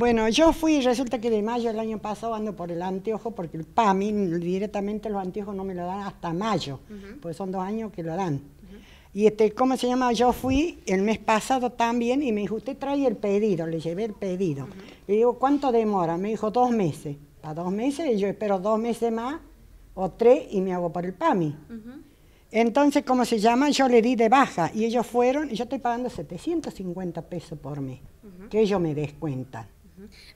Bueno, yo fui, y resulta que de mayo del año pasado ando por el anteojo, porque el PAMI directamente los anteojos no me lo dan hasta mayo, porque pues son dos años que lo dan. Y este, ¿cómo se llama? Yo fui el mes pasado también y me dijo, usted trae el pedido, le llevé el pedido. Y digo, ¿cuánto demora? Me dijo, dos meses. Para dos meses, yo espero dos meses más o tres y me hago por el PAMI. Entonces, ¿cómo se llama? Yo le di de baja y ellos fueron, y yo estoy pagando 750 pesos por mes, que ellos me descuentan.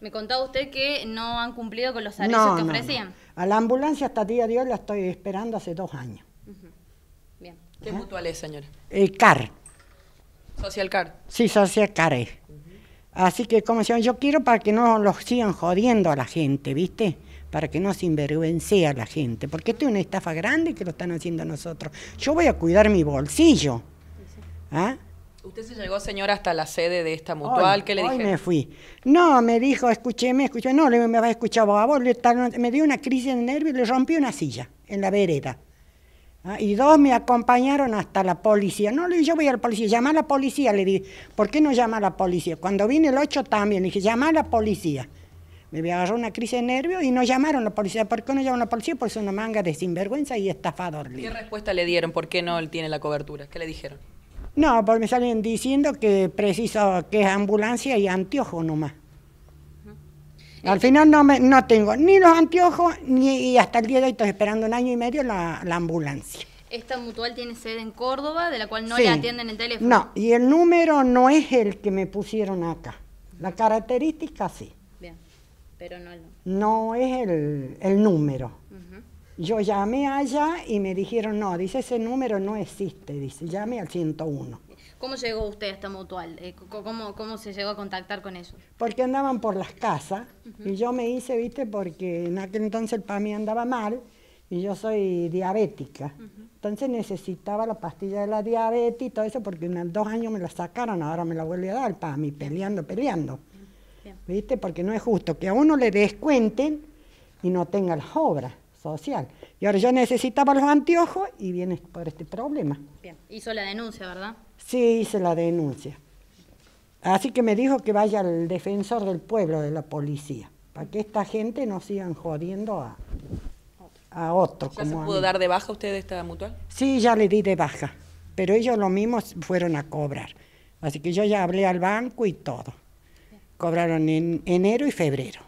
Me contaba usted que no han cumplido con los servicios que ofrecían. A la ambulancia hasta día de hoy la estoy esperando hace dos años. Bien. ¿Qué ¿Eh? mutual es, señora? El CAR. Social CAR. Sí, Social CAR es. Así que, como decían, yo quiero para que no los sigan jodiendo a la gente, ¿viste? Para que no se a la gente, porque esto es una estafa grande que lo están haciendo nosotros. Yo voy a cuidar mi bolsillo. ¿Ah? ¿Usted se llegó, señora, hasta la sede de esta mutual? ¿Qué le dije? Hoy me fui. No, me dijo, escuché, me No, me va a escuchar a vos. me dio una crisis de nervios y le rompí una silla en la vereda. Ah, y dos me acompañaron hasta la policía. No, le yo voy a la policía. Llama a la policía, le dije. ¿Por qué no llama a la policía? Cuando vine el 8 también, le dije, llama a la policía. Me agarró una crisis de nervios y no llamaron a la policía. ¿Por qué no llamaron a la policía? Porque es una manga de sinvergüenza y estafador. ¿Qué respuesta le dieron? ¿Por qué no él tiene la cobertura? ¿Qué le dijeron? No, porque me salen diciendo que preciso que es ambulancia y anteojos nomás. Al final no, me, no tengo ni los anteojos, ni hasta el día de hoy estoy esperando un año y medio la, ambulancia. Esta mutual tiene sede en Córdoba, de la cual no le atienden el teléfono. No, y el número no es el que me pusieron acá. La característica sí. Bien, pero no el... No es el número. Yo llamé allá y me dijeron, no, dice, ese número no existe, dice, llame al 101. ¿Cómo llegó usted esta Mutual? Eh, ¿Cómo, se llegó a contactar con eso? Porque andaban por las casas y yo me hice, viste, porque en aquel entonces el PAMI andaba mal y yo soy diabética. Entonces necesitaba la pastilla de la diabetes y todo eso porque en dos años me la sacaron, ahora me la vuelve a dar el PAMI, peleando, peleando. ¿Viste? Porque no es justo que a uno le descuenten y no tenga las obras social. Y ahora yo necesitaba los anteojos y viene por este problema. Bien, hizo la denuncia, ¿verdad? Sí, hice la denuncia. Así que me dijo que vaya al defensor del pueblo de la policía, para que esta gente no sigan jodiendo a, a otro. ¿Ya se pudo dar de baja usted de esta mutual? Sí, ya le di de baja, pero ellos lo mismo fueron a cobrar. Así que yo ya hablé al banco y todo. Cobraron en enero y febrero.